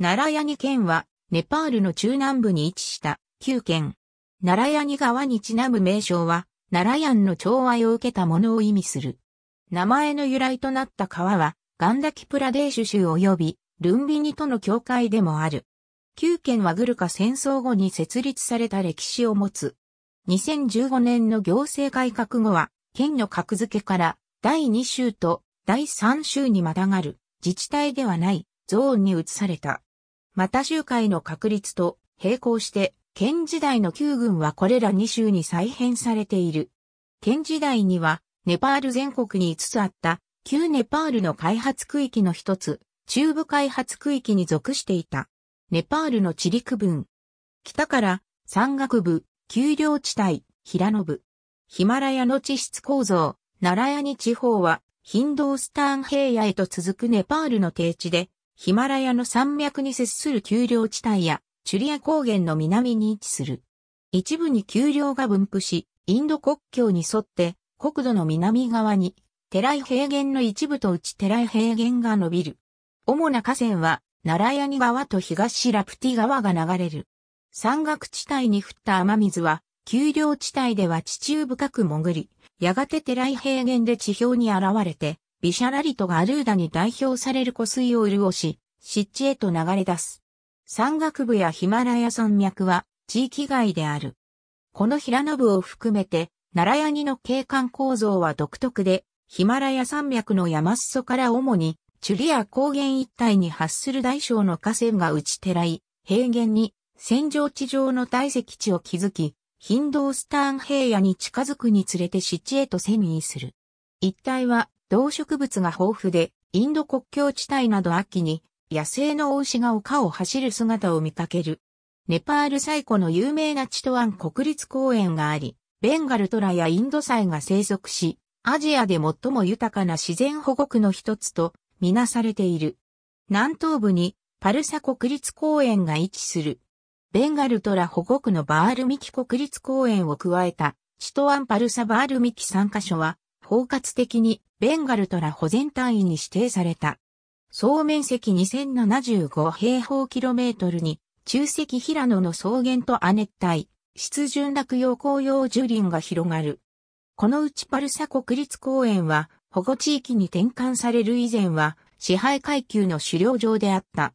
ナラヤニ県は、ネパールの中南部に位置した旧県。ナラヤニ川にちなむ名称は、ナラヤンの調和を受けたものを意味する。名前の由来となった川は、ガンダキプラデーシュ州及び、ルンビニとの境界でもある。旧県はグルカ戦争後に設立された歴史を持つ。2015年の行政改革後は、県の格付けから、第2州と第3州にまたがる、自治体ではないゾーンに移された。また州会の確立と並行して、県時代の旧軍はこれら2州に再編されている。県時代には、ネパール全国に5つあった、旧ネパールの開発区域の一つ、中部開発区域に属していた。ネパールの地理区分。北から、山岳部、丘陵地帯、平野部。ヒマラヤの地質構造、ナラヤニ地方は、ヒンドースターン平野へと続くネパールの低地で、ヒマラヤの山脈に接する丘陵地帯や、チュリア高原の南に位置する。一部に丘陵が分布し、インド国境に沿って、国土の南側に、テライ平原の一部と内テライ平原が伸びる。主な河川は、ナラヤニ川と東ラプティ川が流れる。山岳地帯に降った雨水は、丘陵地帯では地中深く潜り、やがてテライ平原で地表に現れて、ビシャラリトがアルーダに代表される湖水を潤し、湿地へと流れ出す。山岳部やヒマラヤ山脈は地域外である。この平野部を含めて、奈良谷の景観構造は独特で、ヒマラヤ山脈の山裾から主に、チュリア高原一帯に発する大小の河川が打ちてらい、平原に戦場地上の堆積地を築き、ヒンドースターン平野に近づくにつれて湿地へと遷移する。一帯は動植物が豊富で、インド国境地帯など秋に野生の大牛が丘を走る姿を見かける。ネパール最古の有名なチトワン国立公園があり、ベンガルトラやインドサイが生息し、アジアで最も豊かな自然保護区の一つとみなされている。南東部にパルサ国立公園が位置する。ベンガルトラ保護区のバールミキ国立公園を加えた、チトワンパルサバールミキ3カ所は、包括的にベンガルトラ保全単位に指定された。総面積2075平方キロメートルに、中石平野の草原と亜熱帯、湿潤落葉紅葉樹林が広がる。このうちパルサ国立公園は、保護地域に転換される以前は、支配階級の狩猟場であった。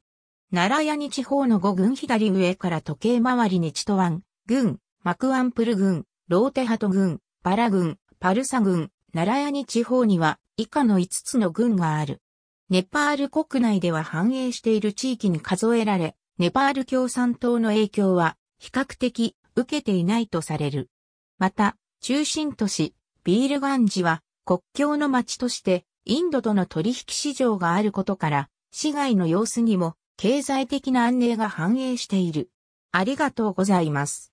奈良谷地方の五軍左上から時計回りにチトワン、軍、マクアンプル軍、ローテハト軍、バラ軍、パルサ軍、ナラヤニ地方には以下の5つの郡がある。ネパール国内では繁栄している地域に数えられ、ネパール共産党の影響は比較的受けていないとされる。また、中心都市、ビールガンジは国境の町としてインドとの取引市場があることから、市外の様子にも経済的な安寧が反映している。ありがとうございます。